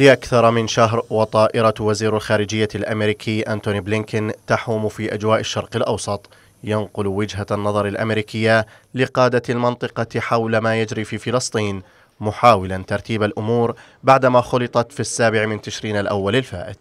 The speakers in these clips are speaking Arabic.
لأكثر من شهر وطائرة وزير الخارجية الأمريكي أنتوني بلينكين تحوم في أجواء الشرق الأوسط ينقل وجهة النظر الأمريكية لقادة المنطقة حول ما يجري في فلسطين محاولا ترتيب الأمور بعدما خلطت في السابع من تشرين الأول الفائت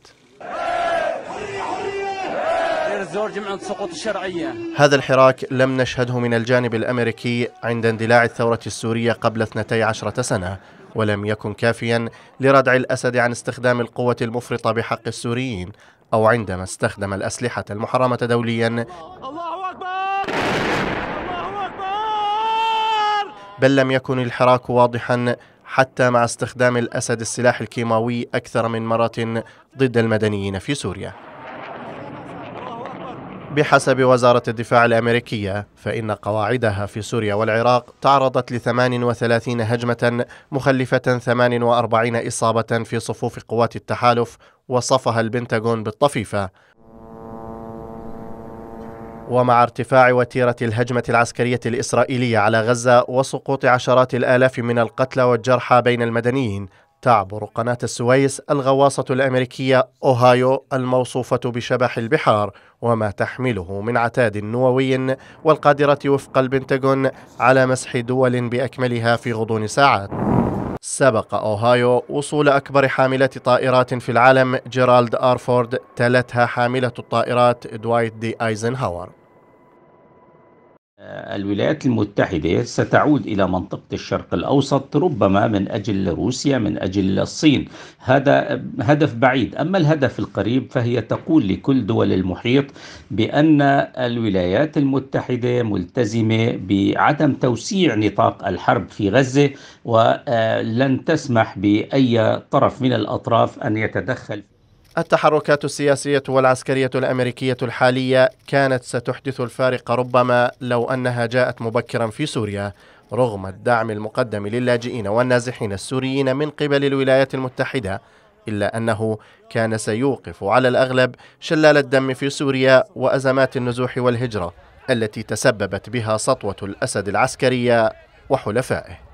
هذا الحراك لم نشهده من الجانب الأمريكي عند اندلاع الثورة السورية قبل 12 سنة ولم يكن كافيا لردع الأسد عن استخدام القوة المفرطة بحق السوريين أو عندما استخدم الأسلحة المحرمة دوليا الله أكبر الله أكبر بل لم يكن الحراك واضحا حتى مع استخدام الأسد السلاح الكيماوي أكثر من مرة ضد المدنيين في سوريا بحسب وزارة الدفاع الأمريكية فإن قواعدها في سوريا والعراق تعرضت ل 38 هجمة مخلفة 48 إصابة في صفوف قوات التحالف وصفها البنتاغون بالطفيفة ومع ارتفاع وتيرة الهجمة العسكرية الإسرائيلية على غزة وسقوط عشرات الآلاف من القتلى والجرحى بين المدنيين تعبر قناة السويس الغواصة الأمريكية أوهايو الموصوفة بشبح البحار وما تحمله من عتاد نووي والقادرة وفق البنتاغون على مسح دول بأكملها في غضون ساعات سبق أوهايو وصول أكبر حاملة طائرات في العالم جيرالد آرفورد تلتها حاملة الطائرات دوايت دي آيزنهاور الولايات المتحدة ستعود إلى منطقة الشرق الأوسط ربما من أجل روسيا من أجل الصين هذا هدف بعيد أما الهدف القريب فهي تقول لكل دول المحيط بأن الولايات المتحدة ملتزمة بعدم توسيع نطاق الحرب في غزة ولن تسمح بأي طرف من الأطراف أن يتدخل التحركات السياسية والعسكرية الأمريكية الحالية كانت ستحدث الفارق ربما لو أنها جاءت مبكرا في سوريا رغم الدعم المقدم للاجئين والنازحين السوريين من قبل الولايات المتحدة إلا أنه كان سيوقف على الأغلب شلال الدم في سوريا وأزمات النزوح والهجرة التي تسببت بها سطوة الأسد العسكرية وحلفائه